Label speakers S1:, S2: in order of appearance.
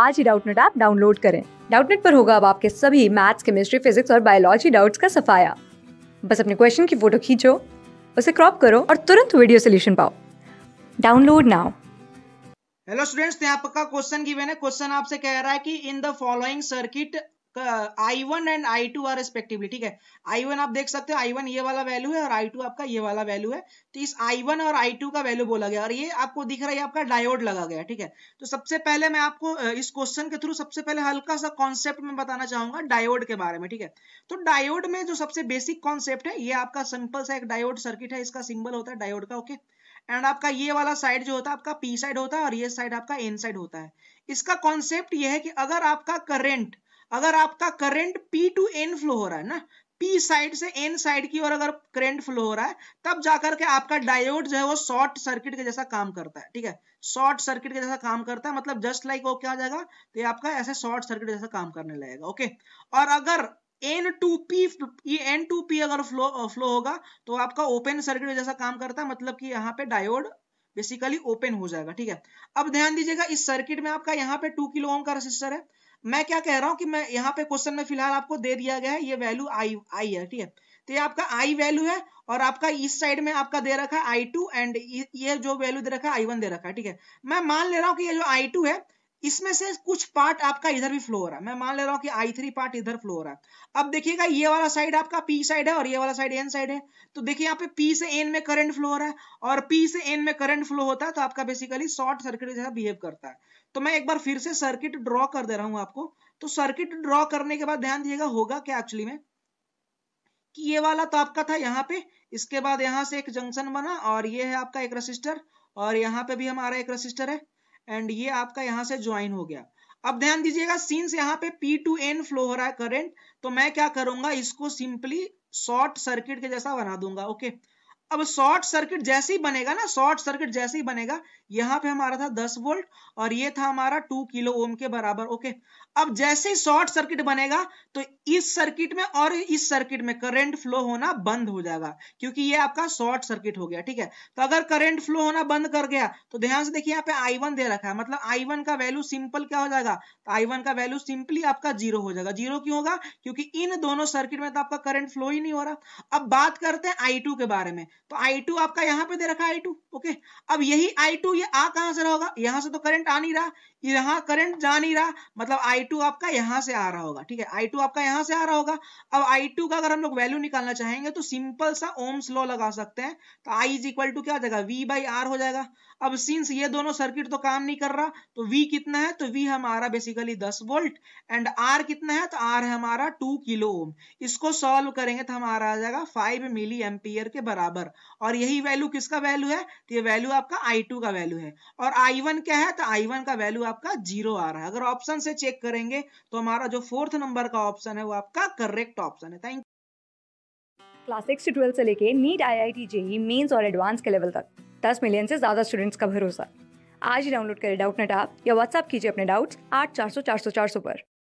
S1: आज ही Doubtnut app download करें डाउटनेट पर होगा अब आपके सभी मैथ्स केमिस्ट्री फिजिक्स और बायोलॉजी डाउट्स का सफाया बस अपने क्वेश्चन की फोटो खींचो उसे क्रॉप करो और तुरंत वीडियो सोल्यूशन पाओ डाउनलोड नाउ हेलो स्टूडेंट्स यहाँ क्वेश्चन गिवन है क्वेश्चन आपसे कह रहा है कि in the following circuit I one and I two are respectively ठीक है आई वन आप देख सकते हो आई वन ये वाला वैल्यू है और आई टू आपका ये वाला वैल्यू है तो इस आई वन और आई टू का वैल्यू बोला गया और ये आपको दिख रहा है आपका डायोड लगा गया ठीक है तो सबसे पहले मैं आपको इस क्वेश्चन के थ्रू सबसे पहले हल्का सा कॉन्सेप्ट में बताना चाहूंगा डायोड के बारे में ठीक है तो डायोड में जो सबसे बेसिक कॉन्सेप्ट है ये आपका सिंपल सा एक डायोड सर्किट है इसका सिंबल होता है डायोड का ओके एंड आपका ये वाला साइड जो होता है आपका पी साइड होता है और ये साइड आपका एन साइड होता है इसका कॉन्सेप्ट ये है कि अगर आपका करेंट अगर आपका current P to N flow हो रहा है ना P साइड से N साइड की ओर अगर करंट फ्लो हो रहा है तब जाकर के आपका डायोड जो है वो शॉर्ट सर्किट के जैसा काम करता है ठीक है शॉर्ट सर्किट के जैसा काम करता है मतलब जस्ट लाइक like वो क्या हो जाएगा तो ये आपका ऐसे शॉर्ट सर्किट जैसा काम करने लगेगा ओके और अगर एन टू पी ये एन टू पी अगर फ्लो फ्लो होगा तो आपका ओपन सर्किट जैसा काम करता है मतलब कि यहाँ पे डायोड बेसिकली ओपन हो जाएगा ठीक है अब ध्यान दीजिएगा इस सर्किट में आपका यहाँ पे टू किलो ओम का रेसिस्टर है मैं क्या कह रहा हूँ कि मैं यहाँ पे क्वेश्चन में फिलहाल आपको दे दिया गया है ये वैल्यू आई आई है ठीक है तो ये आपका आई वैल्यू है और आपका इस साइड में आपका दे रखा है आई टू एंड ये जो वैल्यू दे रखा है आई वन दे रखा है ठीक है मैं मान ले रहा हूँ कि ये जो आई टू है इसमें से कुछ पार्ट आपका इधर भी फ्लो हो रहा है मैं मान ले रहा हूँ कि I3 पार्ट इधर फ्लो हो रहा है अब देखिएगा ये वाला साइड आपका P साइड है और ये वाला साइड N साइड है तो देखिए यहाँ पे P से N में करंट फ्लो हो रहा है और P से N में करंट फ्लो होता है तो आपका बेसिकली शॉर्ट सर्किट जैसा बिहेव करता है तो मैं एक बार फिर से सर्किट ड्रॉ कर दे रहा हूँ आपको तो सर्किट ड्रॉ करने के बाद ध्यान दिएगा होगा क्या एक्चुअली में कि ये वाला तो आपका था यहाँ पे इसके बाद यहाँ से एक जंक्शन बना और ये है आपका एक रसिस्टर और यहाँ पे भी हमारा एक रसिस्टर है एंड ये आपका यहाँ से ज्वाइन हो गया अब ध्यान दीजिएगा सीन्स यहाँ पे पी टू एन फ्लो हो रहा है करेंट तो मैं क्या करूंगा इसको सिंपली शॉर्ट सर्किट के जैसा बना दूंगा ओके okay? अब शॉर्ट सर्किट जैसे ही बनेगा ना शॉर्ट सर्किट जैसे ही बनेगा यहाँ पे हमारा था 10 वोल्ट और ये था हमारा 2 किलो ओम के बराबर ओके अब जैसे ही शॉर्ट सर्किट बनेगा तो इस सर्किट में और इस सर्किट में करंट फ्लो होना बंद हो जाएगा क्योंकि ये आपका शॉर्ट सर्किट हो गया ठीक है तो अगर करंट फ्लो होना बंद कर गया तो ध्यान से देखिए यहाँ पे आई वन दे रखा है मतलब आई वन का वैल्यू सिंपल क्या हो जाएगा तो आई वन का वैल्यू सिंपली आपका जीरो हो जाएगा जीरो क्यों होगा क्योंकि इन दोनों सर्किट में तो आपका करेंट फ्लो ही नहीं हो रहा अब बात करते हैं आई के बारे में तो आई टू आपका यहां पे दे रखा है आई टू ओके अब यही आई टू ये आ कहां से रहा होगा यहां से तो करंट आ नहीं रहा यहाँ करंट जा नहीं रहा मतलब आई टू आपका यहाँ से आ रहा होगा ठीक है आई टू आपका यहाँ से आ रहा होगा अब आई टू का अगर हम लोग वैल्यू निकालना चाहेंगे तो सिंपल सा ओम्स लॉ लगा सकते हैं तो I इज इक्वल टू क्या हो जाएगा V बाई आर हो जाएगा अब सिंस ये दोनों सर्किट तो काम नहीं कर रहा तो वी कितना है तो वी हमारा बेसिकली 10 वोल्ट एंड आर कितना है तो आर है हमारा 2 किलो ओम इसको सॉल्व करेंगे तो हमारा आ जाएगा 5 मिली एम्पियर के बराबर और यही वैल्यू किसका वैल्यू है तो ये वैल्यू आपका आई का वैल्यू है और आई क्या है तो आई का वैल्यू आपका जीरो आ रहा है अगर ऑप्शन से चेक करेंगे तो हमारा जो फोर्थ नंबर का ऑप्शन है वो आपका करेक्ट ऑप्शन है थैंक क्लास सिक्स से ट्वेल्थ से लेके NEET I I T JEE mains और एडवांस के लेवल तक दस मिलियन से ज्यादा स्टूडेंट्स का भरोसा आज ही डाउनलोड करें डाउट नेट आप या व्हाट्सअप कीजिए अपने डाउट्स आठ चार सौ चार सौ चार सौ पर